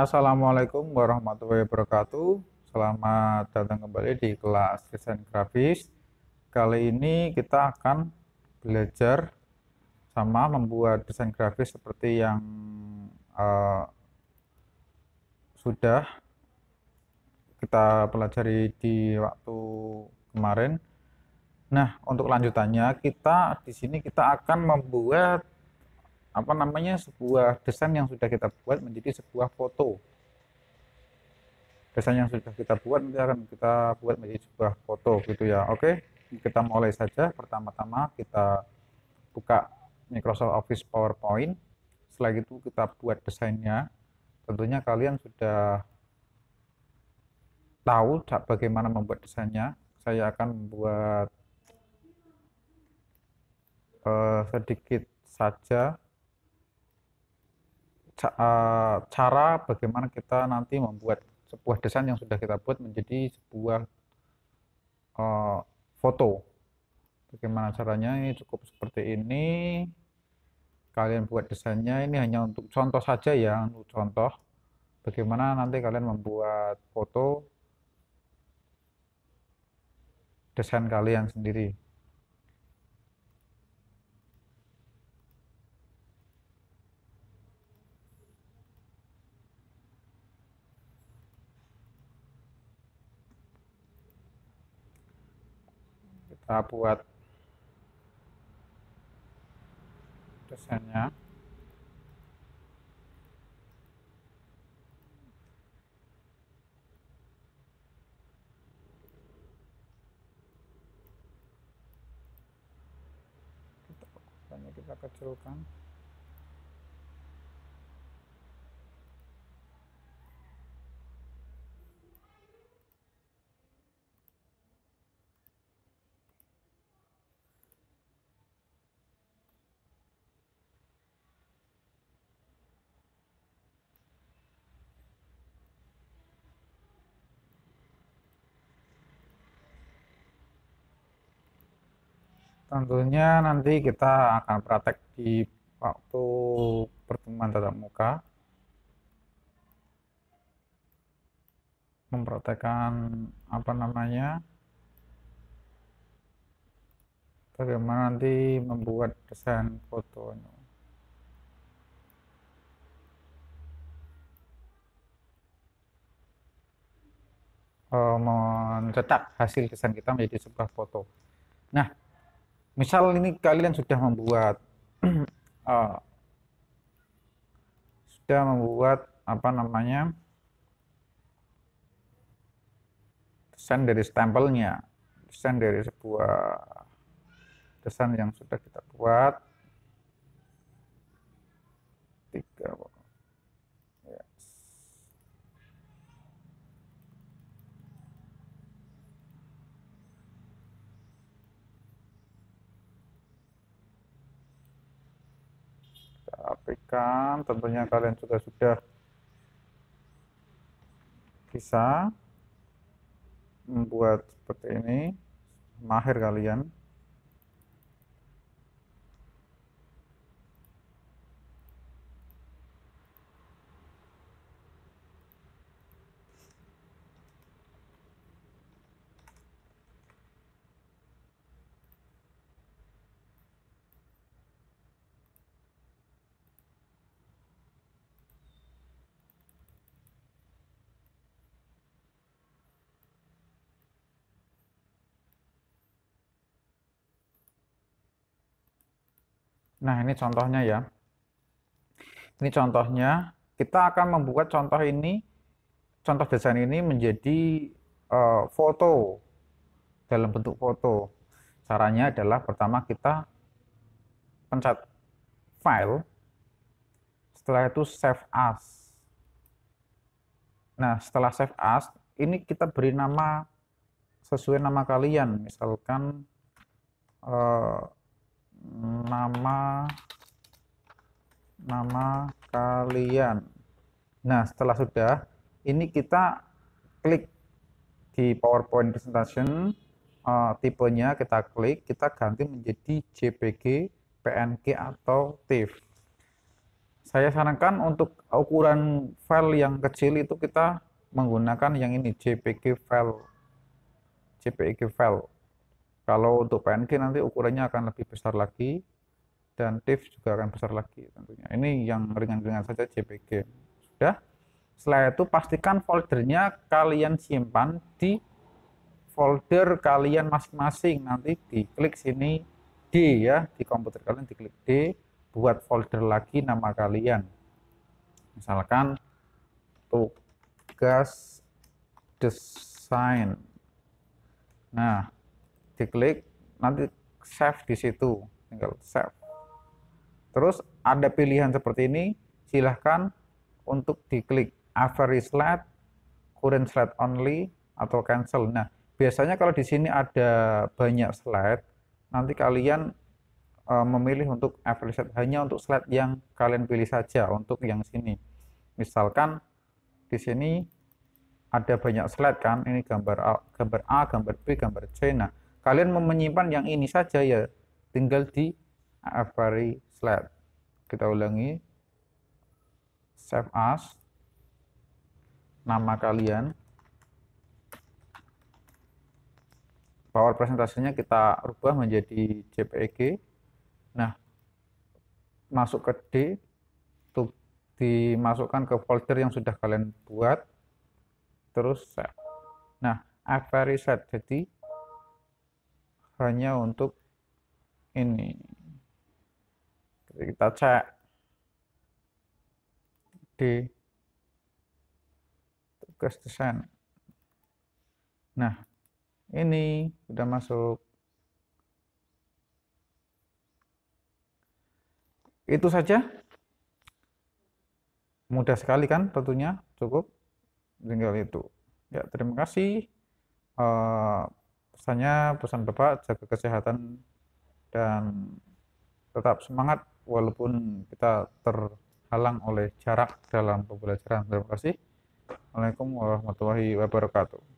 Assalamualaikum warahmatullahi wabarakatuh. Selamat datang kembali di kelas desain grafis. Kali ini kita akan belajar sama membuat desain grafis seperti yang uh, sudah kita pelajari di waktu kemarin. Nah, untuk lanjutannya kita di sini kita akan membuat apa namanya sebuah desain yang sudah kita buat menjadi sebuah foto desain yang sudah kita buat nanti akan kita buat menjadi sebuah foto gitu ya oke kita mulai saja pertama-tama kita buka Microsoft Office PowerPoint setelah itu kita buat desainnya tentunya kalian sudah tahu bagaimana membuat desainnya saya akan membuat uh, sedikit saja Eh, cara bagaimana kita nanti membuat sebuah desain yang sudah kita buat menjadi sebuah eh, foto. Bagaimana caranya? Ini cukup seperti ini. Kalian buat desainnya ini hanya untuk contoh saja ya, untuk contoh. Bagaimana nanti kalian membuat foto desain kalian sendiri. kita buat desainnya kita kecilkan Tentunya nanti kita akan praktek di waktu pertemuan tatap muka. Mempraktekkan apa namanya? Bagaimana nanti membuat desain fotonya. Eh, mencetak hasil desain kita menjadi sebuah foto. Nah, misal ini kalian sudah membuat uh, sudah membuat apa namanya desain dari stempelnya desain dari sebuah desain yang sudah kita buat tiga apikan tentunya kalian sudah sudah bisa membuat seperti ini mahir kalian Nah, ini contohnya ya. Ini contohnya, kita akan membuat contoh ini, contoh desain ini menjadi uh, foto, dalam bentuk foto. Caranya adalah pertama kita pencet file, setelah itu save as. Nah, setelah save as, ini kita beri nama sesuai nama kalian, misalkan uh, nama nama kalian. Nah, setelah sudah, ini kita klik di PowerPoint presentation uh, tipenya kita klik, kita ganti menjadi JPG, PNG atau TIFF. Saya sarankan untuk ukuran file yang kecil itu kita menggunakan yang ini JPG file. JPG file. Kalau untuk pancake nanti ukurannya akan lebih besar lagi dan tips juga akan besar lagi tentunya. Ini yang ringan-ringan saja JPG. Sudah. Setelah itu pastikan foldernya kalian simpan di folder kalian masing-masing. Nanti diklik sini D ya, di komputer kalian diklik D, buat folder lagi nama kalian. Misalkan tugas desain. Nah, diklik nanti save di situ tinggal save terus ada pilihan seperti ini silahkan untuk diklik average slide current slide only atau cancel nah biasanya kalau di sini ada banyak slide nanti kalian e, memilih untuk average slide hanya untuk slide yang kalian pilih saja untuk yang sini misalkan di sini ada banyak slide kan ini gambar A, gambar A, gambar B, gambar C. Nah, kalian mau menyimpan yang ini saja ya tinggal di Avery slide kita ulangi save as nama kalian power presentasinya kita rubah menjadi JPEG nah masuk ke D untuk dimasukkan ke folder yang sudah kalian buat terus save nah Avery slide jadi hanya untuk ini kita cek di tugas desain nah ini sudah masuk itu saja mudah sekali kan tentunya cukup tinggal itu ya terima kasih uh, pesannya pesan Bapak jaga kesehatan dan tetap semangat walaupun kita terhalang oleh jarak dalam pembelajaran. Terima kasih. Assalamualaikum warahmatullahi wabarakatuh.